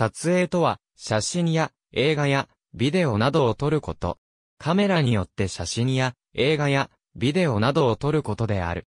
撮影とは、写真や映画やビデオなどを撮ること。カメラによって写真や映画やビデオなどを撮ることである。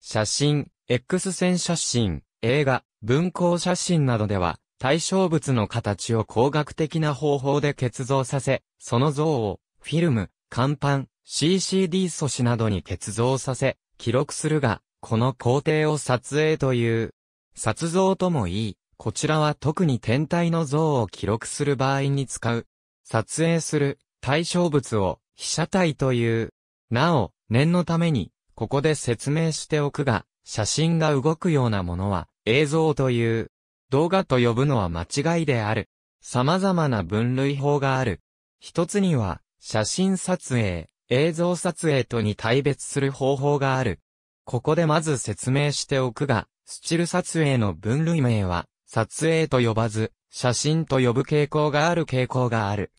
写真、X 線写真、映画、文光写真などでは、対象物の形を工学的な方法で結像させ、その像を、フィルム、乾板、CCD 素子などに結像させ、記録するが、この工程を撮影という、撮像ともいい。こちらは特に天体の像を記録する場合に使う。撮影する対象物を被写体という。なお、念のために、ここで説明しておくが、写真が動くようなものは映像という。動画と呼ぶのは間違いである。様々な分類法がある。一つには、写真撮影、映像撮影とに対別する方法がある。ここでまず説明しておくが、スチル撮影の分類名は、撮影と呼ばず、写真と呼ぶ傾向がある傾向がある。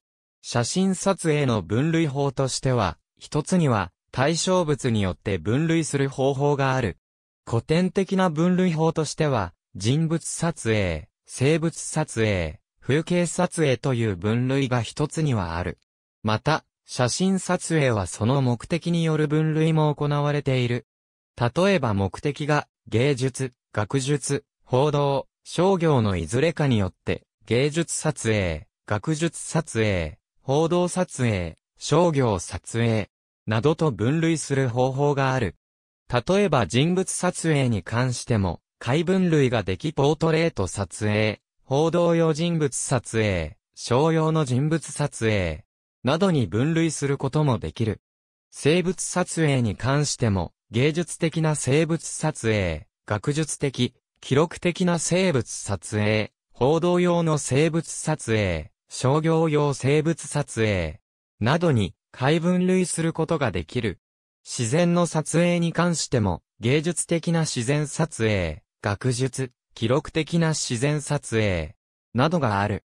写真撮影の分類法としては、一つには、対象物によって分類する方法がある。古典的な分類法としては、人物撮影、生物撮影、風景撮影という分類が一つにはある。また、写真撮影はその目的による分類も行われている。例えば目的が、芸術、学術、報道、商業のいずれかによって、芸術撮影、学術撮影、報道撮影、商業撮影、などと分類する方法がある。例えば人物撮影に関しても、解分類ができポートレート撮影、報道用人物撮影、商用の人物撮影、などに分類することもできる。生物撮影に関しても、芸術的な生物撮影、学術的、記録的な生物撮影、報道用の生物撮影、商業用生物撮影、などに、解分類することができる。自然の撮影に関しても、芸術的な自然撮影、学術、記録的な自然撮影、などがある。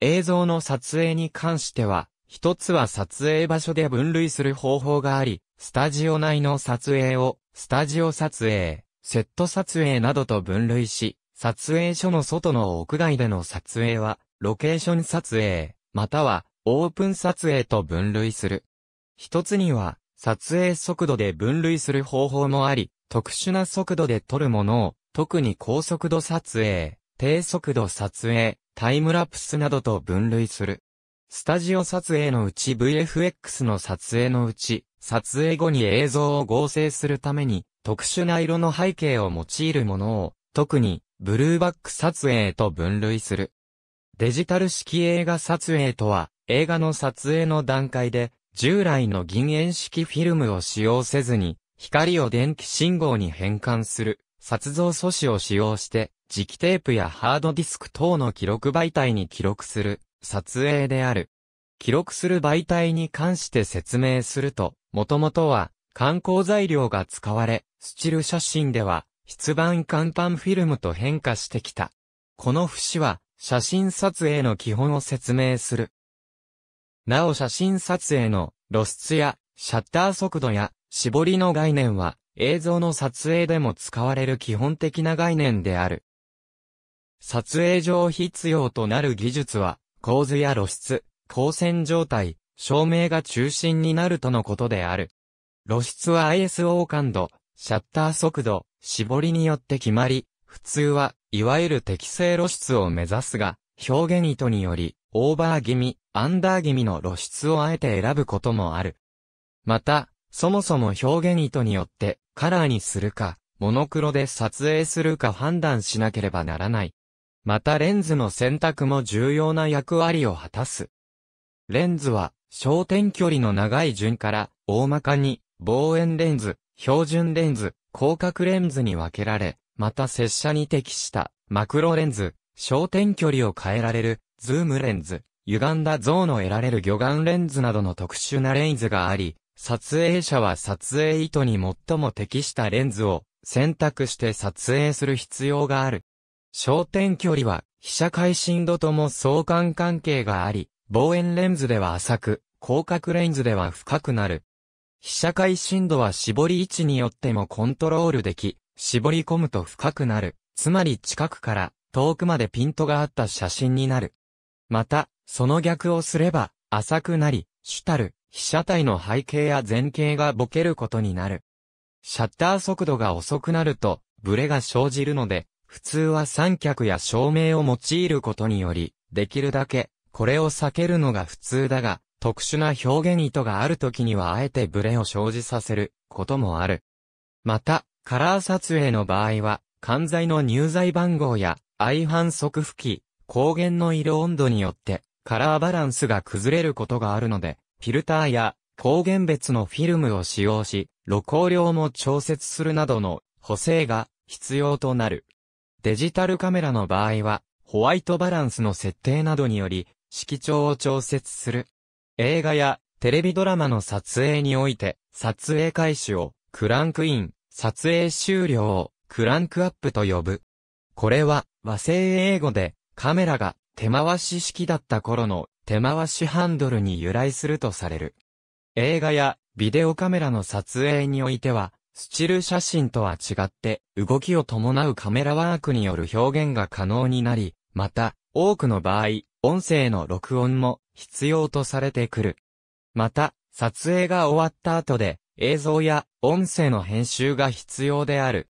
映像の撮影に関しては、一つは撮影場所で分類する方法があり、スタジオ内の撮影を、スタジオ撮影、セット撮影などと分類し、撮影所の外の屋外での撮影は、ロケーション撮影、または、オープン撮影と分類する。一つには、撮影速度で分類する方法もあり、特殊な速度で撮るものを、特に高速度撮影、低速度撮影、タイムラプスなどと分類する。スタジオ撮影のうち VFX の撮影のうち、撮影後に映像を合成するために、特殊な色の背景を用いるものを、特に、ブルーバック撮影と分類する。デジタル式映画撮影とは、映画の撮影の段階で、従来の銀塩式フィルムを使用せずに、光を電気信号に変換する、撮像素子を使用して、磁気テープやハードディスク等の記録媒体に記録する、撮影である。記録する媒体に関して説明すると、もともとは、観光材料が使われ、スチル写真では、筆版看板フィルムと変化してきた。この節は、写真撮影の基本を説明する。なお写真撮影の露出やシャッター速度や絞りの概念は映像の撮影でも使われる基本的な概念である。撮影上必要となる技術は構図や露出、光線状態、照明が中心になるとのことである。露出は ISO 感度、シャッター速度、絞りによって決まり、普通は、いわゆる適正露出を目指すが、表現意図により、オーバー気味、アンダー気味の露出をあえて選ぶこともある。また、そもそも表現意図によって、カラーにするか、モノクロで撮影するか判断しなければならない。またレンズの選択も重要な役割を果たす。レンズは、焦点距離の長い順から、大まかに、望遠レンズ、標準レンズ、広角レンズに分けられ、また接写に適したマクロレンズ、焦点距離を変えられるズームレンズ、歪んだ像の得られる魚眼レンズなどの特殊なレンズがあり、撮影者は撮影意図に最も適したレンズを選択して撮影する必要がある。焦点距離は被写界深度とも相関関係があり、望遠レンズでは浅く、広角レンズでは深くなる。被写界深度は絞り位置によってもコントロールでき、絞り込むと深くなる。つまり近くから遠くまでピントがあった写真になる。また、その逆をすれば、浅くなり、主たる、被写体の背景や前景がボケることになる。シャッター速度が遅くなると、ブレが生じるので、普通は三脚や照明を用いることにより、できるだけ、これを避けるのが普通だが、特殊な表現意図がある時にはあえてブレを生じさせることもある。また、カラー撮影の場合は、管材の入材番号や相反則付き、光源の色温度によってカラーバランスが崩れることがあるので、フィルターや光源別のフィルムを使用し、露光量も調節するなどの補正が必要となる。デジタルカメラの場合は、ホワイトバランスの設定などにより、色調を調節する映画やテレビドラマの撮影において、撮影開始をクランクイン、撮影終了をクランクアップと呼ぶ。これは和製英語でカメラが手回し式だった頃の手回しハンドルに由来するとされる。映画やビデオカメラの撮影においては、スチル写真とは違って動きを伴うカメラワークによる表現が可能になり、また、多くの場合、音声の録音も必要とされてくる。また、撮影が終わった後で、映像や音声の編集が必要である。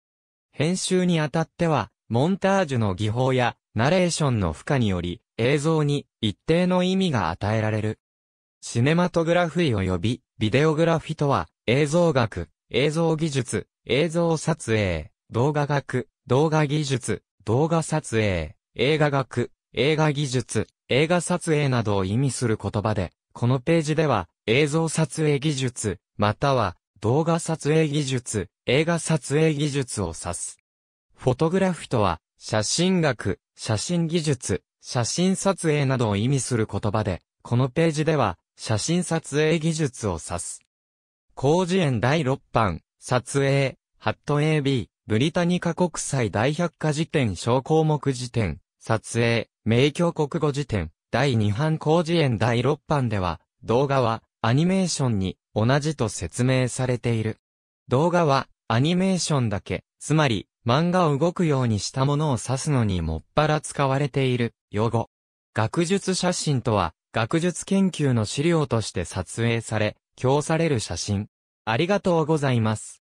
編集にあたっては、モンタージュの技法やナレーションの負荷により、映像に一定の意味が与えられる。シネマトグラフィー及びビデオグラフィとは、映像学、映像技術、映像撮影、動画学、動画技術、動画撮影、映画学、映画技術、映画撮影などを意味する言葉で、このページでは、映像撮影技術、または、動画撮影技術、映画撮影技術を指す。フォトグラフィとは、写真学、写真技術、写真撮影などを意味する言葉で、このページでは、写真撮影技術を指す。工事園第6版、撮影、ハット AB、ブリタニカ国際大百科事典小項目辞典、撮影、名教国語辞典、第2版工事園第6版では、動画はアニメーションに同じと説明されている。動画はアニメーションだけ、つまり漫画を動くようにしたものを指すのにもっぱら使われている用語。学術写真とは、学術研究の資料として撮影され、供される写真。ありがとうございます。